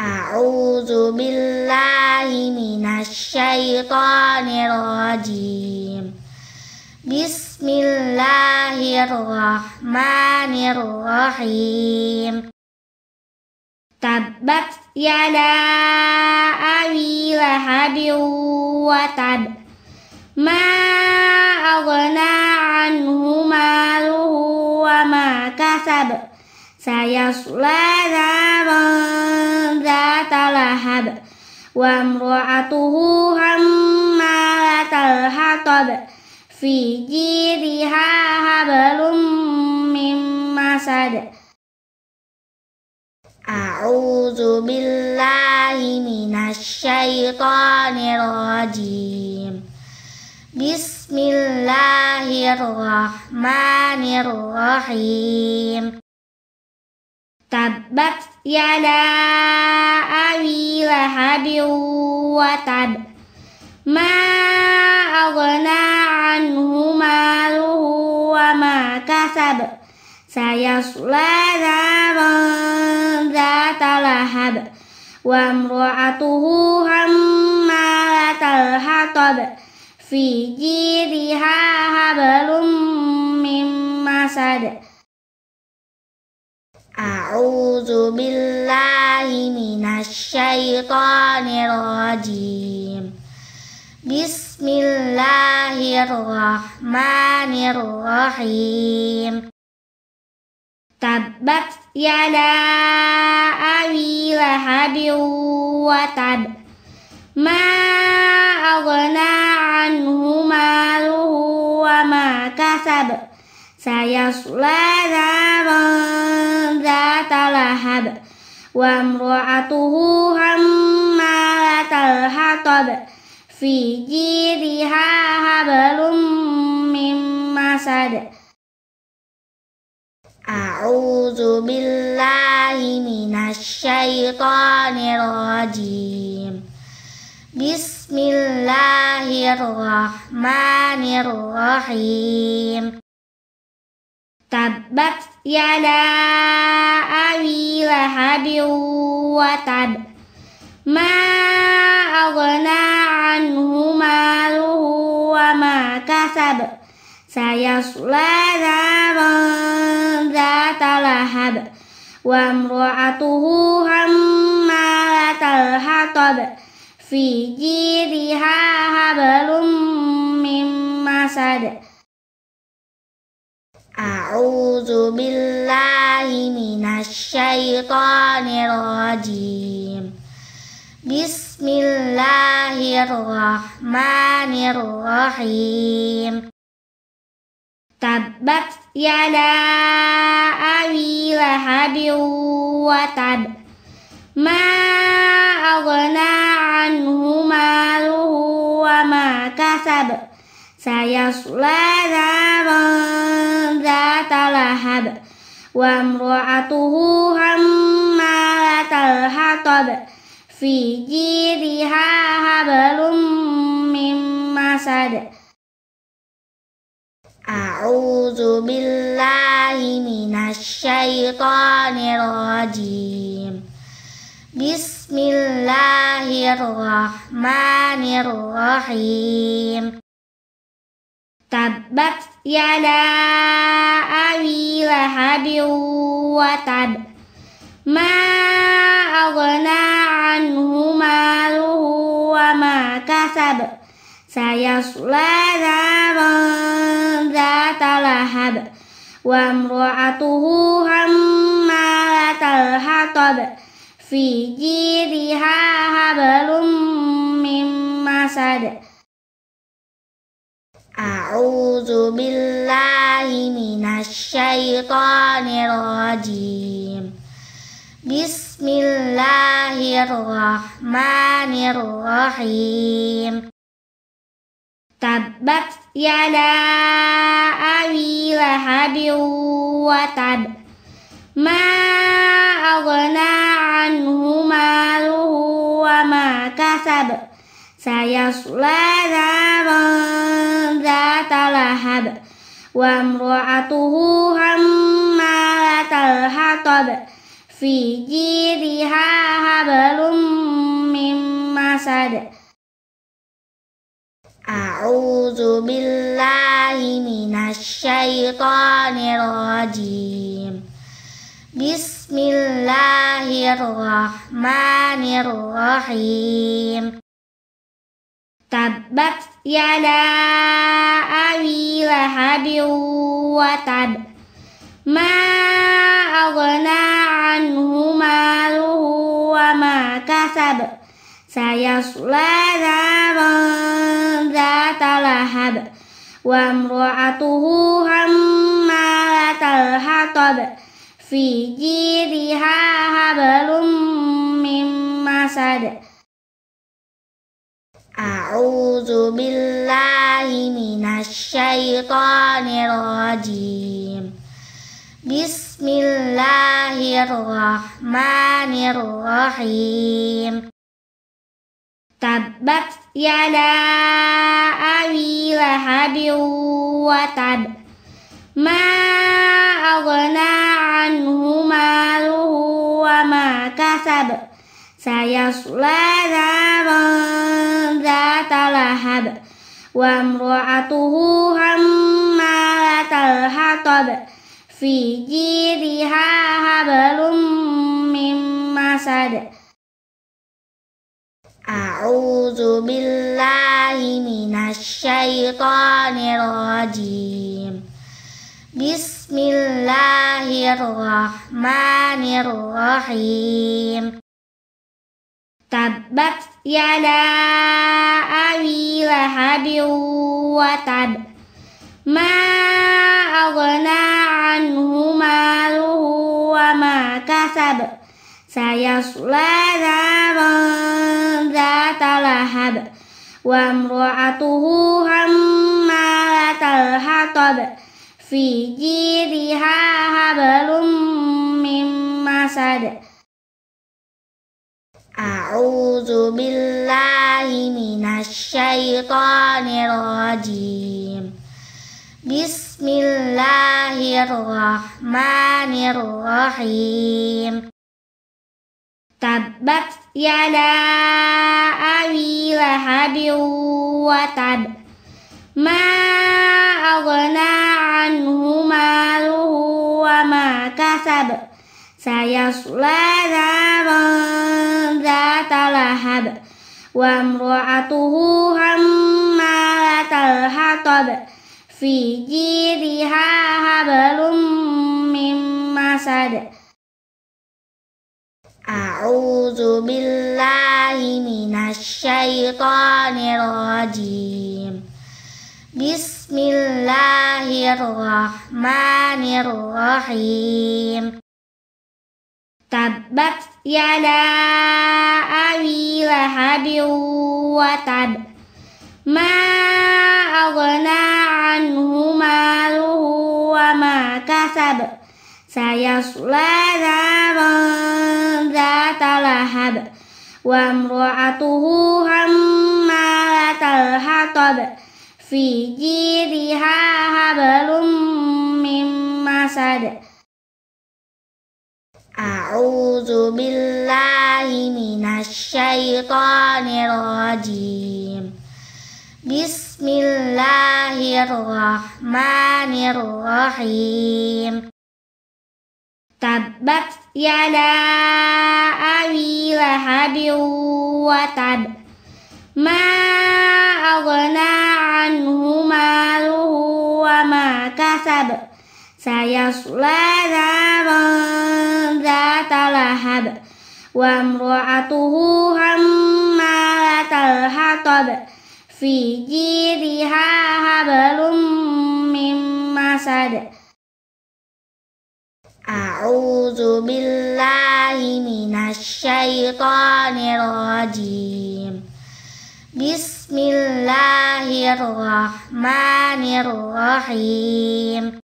أعوذ بالله من الشيطان الرجيم بسم الله الرحمن الرحيم تبت يدا أبي لهب وتب ما أغنى عنه ماله وما كسب saya sulana mengatalahab wa mru'atuhu hammalatal hatab fi jiriha hablum min masad أعوذ بالله من الشيطان الرجيم Bismillahirrahmanirrahim. Tabat yada abi lahabin wa tab Ma aghna anhu maluhu wa ma kasab Saya naran zata lahab Wa amra'atuhu hammalatal hatab Fi jiriha hablum min masad أعوذ بالله من الشيطان الرجيم بسم الله الرحمن الرحيم تبت يدا أبي لهب وتب ما أغنى عنه ماله وما كسب saya selalu zata lahab wa mru'atuhu hammalatal hatab fi jiriha hablum min masad أعوذ بالله من الشيطان rajim. بسم Tabat yada abi lahabi wa tab Ma aghna anhu maluhu wa ma kasab Saya naran zata lahab Wa amra'atuhu hammalatal hatab Fi jiriha hablum mim masad أعوذ بالله من الشيطان الرجيم بسم الله الرحمن الرحيم تبت يدا أبي لهب وتب ما أغنى عنه ماله وما كسب saya Sulaiman zata lahab wa mru'atuhu hammalatal hatab fi jiriha hablum min masad أعوذ بالله من الشيطان الرجيم Bismillahirrahmanirrahim tabat yada abi lahabin wa tab Ma aghna anhu maluhu wa ma kasab Saya naran zata lahab Wa mru'atuhu hammalatal hatab Fi jiriha hablum min masad أعوذ بالله من الشيطان الرجيم بسم الله الرحمن الرحيم تبت يدا أبي لهب وتب ما أغنى عنه ماله وما كسب saya selalu datal hab wa mru'atuhu hammalatal hatab fi jiriha hablum mim masad أعوذ بالله من الشيطان الرجيم Bismillahirrahmanirrahim tabat yada abi lahabin wa tab Ma aghna anhu maluhu wa ma kasab Sayasla naran zata lahab Wa amra'atuhu hammalatal hatab Fi jiriha hablum mim masad أعوذ بالله من الشيطان الرجيم بسم الله الرحمن الرحيم تبت يدا أبي لهب وتب ما أغنى عنه ماله وما كسب saya Sulaiman zata lahab wa mru'atuhu hammalatal hatab fi jiriha hablum min masad أعوذ بالله من الشيطان rajim. بسم tabat yada abi lahabin wa tab Ma aghna anhu maluhu wa ma kasab saya naran zata lahab Wa amra'atuhu hammalatal hatab Fi jiriha hablum أعوذ بالله من الشيطان الرجيم بسم الله الرحمن الرحيم تبت يدا أبي لهب وتب ما أغنى عنه ماله وما كسب سيصلى نارا wa imra'atuhu hammalatal hatab fi jiriha hablum mim masad A'udzu billahi minasy syaithanir rajim Bismillahirrahmanirrahim Tabat ya la awila habiu watab ma agna anhu maluhu wa ma kasab saya sulana mandata lahab wa mru'atuhu hammalatal hatab fi jiriha hablum mim masad. أعوذ بالله من الشيطان الرجيم بسم الله الرحمن الرحيم تبت يدا أبي لهب وتب ما أغنى عنه ماله وما كسب saya Sulaiman zata lahab wa mru'atuhu hammalatal hatab fi jiriha hablum min masad أعوذ بالله من الشيطان الرجيم Bismillahirrahmanirrahim.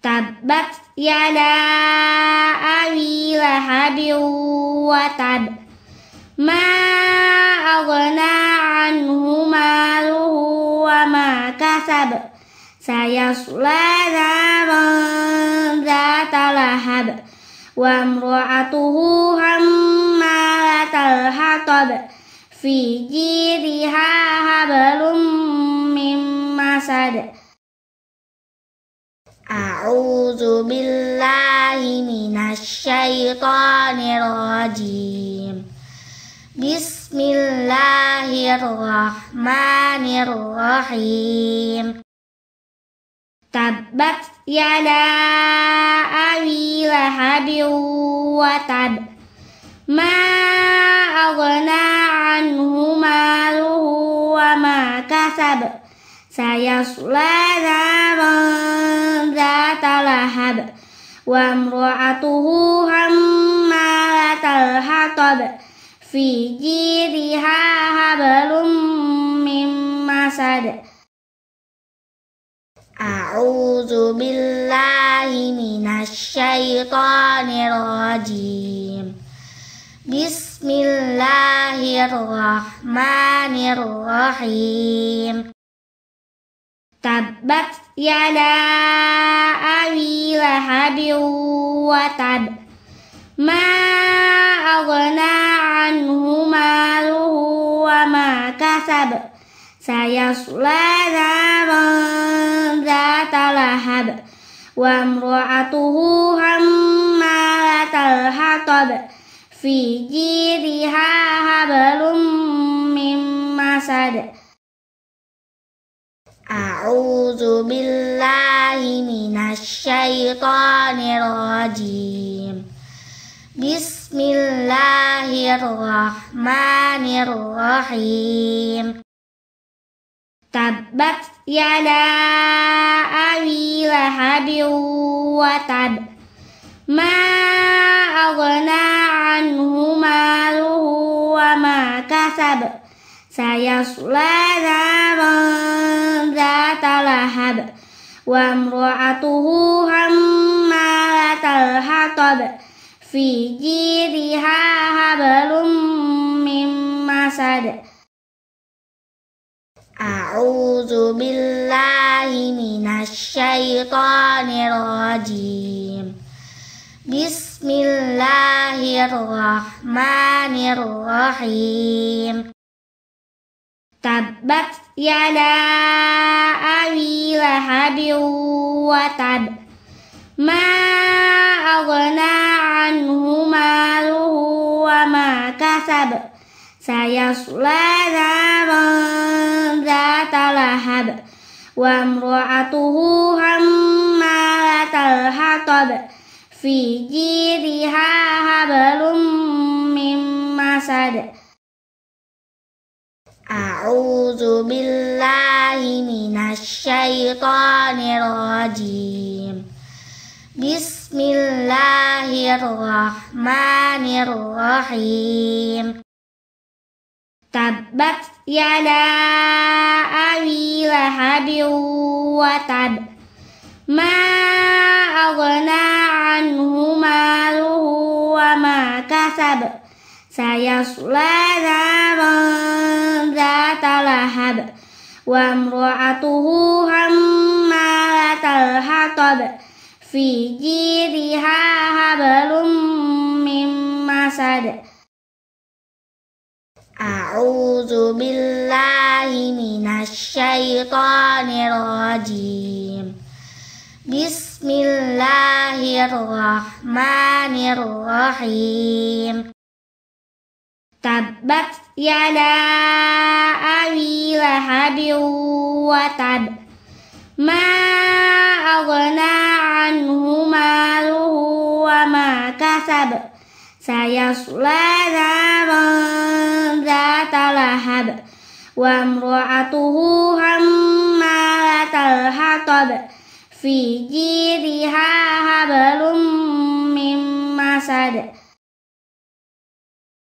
Tabat yada abi lahabi watab tab Ma aghna anhu maluhu wa ma kasab Saya naran zata lahab Wa mru'atuhu hammalatal hatab Fi jiriha hablum mim masad أعوذ بالله من الشيطان الرجيم بسم الله الرحمن الرحيم تبت يدا أبي لهب وتب ما أغنى عنه ماله وما كسب saya Sulaiman datal lahab, wa mru'atuhu hammalatal hatab fi jiriha hablum mim masad أعوذ بالله من الشيطان الرجيم Bismillahirrahmanirrahim. Tabat yada abi lahabin wa tab Ma aghna anhu maluhu wa ma kasab Sayasla naran zata lahab Wa amra'atuhu hammalatal hatab Fi jiriha hablum mim masad أعوذ بالله من الشيطان الرجيم بسم الله الرحمن الرحيم تبت يدا أبي لهب وتب ما أغنى عنه ماله وما كسب saya Sulaiman zata lahab wa mru'atuhu hammalatal hatab fi jiriha hablum min masad أعوذ بالله من الشيطان الرجيم Bismillahirrahmanirrahim. Tabat yada abi lahabin wa tab Ma aghna anhu maluhu wa ma kasab Sayasla naran zata lahab Wa mru'atuhu hammalatal hatab Fi jiriha hablum mim masad أعوذ بالله من الشيطان الرجيم بسم الله الرحمن الرحيم تبت يدا أبي لهب وتب ما أغنى عنه ماله وما كسب saya Sulaiman datang lahab wa mru'atuhu hammalatal hatab fi jiriha hablum min masad A'udzu billahi minasy syaithanir rajim Bismillahirrahmanirrahim Tabat yada abi lahabin wa tab Ma aghna anhu maluhu wa ma kasab Saya naran zata lahab Wa mru'atuhu hammalatal hatab Fi jiriha hablum min masad